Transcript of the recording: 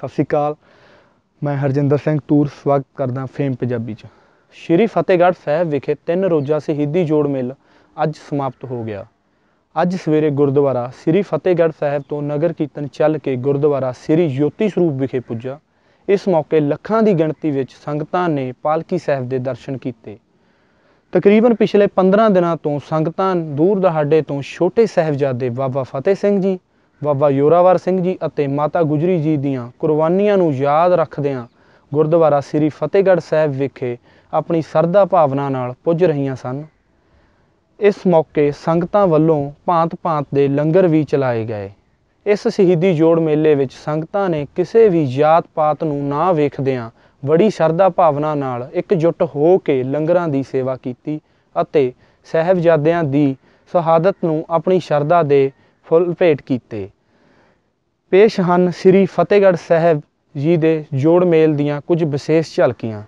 ਸਤਿ ਸ੍ਰੀ ਅਕਾਲ ਮੈਂ ਹਰਜਿੰਦਰ ਸਿੰਘ ਤੂਰ ਸਵਾਗਤ ਕਰਦਾ ਫੇਮ ਪੰਜਾਬੀ 'ਚ ਸ਼੍ਰੀ ਫਤਿਹਗੜ੍ਹ ਸਾਹਿਬ ਵਿਖੇ ਤਿੰਨ ਰੋਜ਼ਾ ਸ਼ਹੀਦੀ ਜੋੜ ਮੇਲ ਅੱਜ ਸਮਾਪਤ ਹੋ ਗਿਆ ਅੱਜ ਸਵੇਰੇ ਗੁਰਦੁਆਰਾ ਸ਼੍ਰੀ ਫਤਿਹਗੜ੍ਹ ਸਾਹਿਬ ਤੋਂ ਨਗਰ ਕੀਰਤਨ ਚੱਲ ਕੇ ਗੁਰਦੁਆਰਾ ਸ਼੍ਰੀ ਜੋਤੀ ਸਰੂਪ ਵਿਖੇ ਪੁੱਜਾ ਇਸ ਮੌਕੇ ਲੱਖਾਂ ਦੀ ਗਿਣਤੀ ਵਿੱਚ ਸੰਗਤਾਂ ਨੇ ਪਾਲਕੀ ਸਾਹਿਬ ਦੇ ਦਰਸ਼ਨ ਕੀਤੇ ਤਕਰੀਬਨ ਪਿਛਲੇ 15 ਦਿਨਾਂ ਤੋਂ ਸੰਗਤਾਂ ਦੂਰ ਦਹਾੜੇ ਤੋਂ ਛੋਟੇ ਸਹਿਬਜ਼ਾਦੇ ਬਾਬਾ ਫਤਿਹ ਸਿੰਘ ਜੀ ਬਾਬਾ ਯੋਰਾਵਰ ਸਿੰਘ ਜੀ ਅਤੇ ਮਾਤਾ ਗੁਜਰੀ ਜੀ ਦੀਆਂ ਕੁਰਬਾਨੀਆਂ ਨੂੰ ਯਾਦ ਰੱਖਦਿਆਂ ਗੁਰਦੁਆਰਾ ਸ੍ਰੀ ਫਤਿਹਗੜ੍ਹ ਸਾਹਿਬ ਵਿਖੇ ਆਪਣੀ ਸਰਦਾ ਭਾਵਨਾ ਨਾਲ ਪੁੱਜ ਰਹੀਆਂ ਸਨ ਇਸ ਮੌਕੇ ਸੰਗਤਾਂ ਵੱਲੋਂ ਭਾਂਤ-ਭਾਂਤ ਦੇ ਲੰਗਰ ਵੀ ਚਲਾਏ ਗਏ ਇਸ ਸ਼ਹੀਦੀ ਜੋੜ ਮੇਲੇ ਵਿੱਚ ਸੰਗਤਾਂ ਨੇ ਕਿਸੇ ਵੀ ਜਾਤ-ਪਾਤ ਨੂੰ ਨਾ ਵੇਖਦਿਆਂ ਬੜੀ ਸ਼ਰਧਾ ਭਾਵਨਾ ਨਾਲ ਇਕਜੁੱਟ ਹੋ ਕੇ ਲੰਗਰਾਂ ਦੀ ਸੇਵਾ ਕੀਤੀ ਅਤੇ ਸਹਿਬਜ਼ਾਦਿਆਂ ਦੀ ਸ਼ਹਾਦਤ ਨੂੰ ਆਪਣੀ ਸ਼ਰਧਾ ਦੇ ਫੁੱਲ ਭੇਟ ਕੀਤੇ ਪੇਸ਼ ਹਨ ਸ੍ਰੀ ਫਤਿਹਗੜ੍ਹ ਸਾਹਿਬ ਜੀ ਦੇ ਜੋੜ ਮੇਲ ਦੀਆਂ ਕੁਝ ਵਿਸ਼ੇਸ਼ ਝਲਕੀਆਂ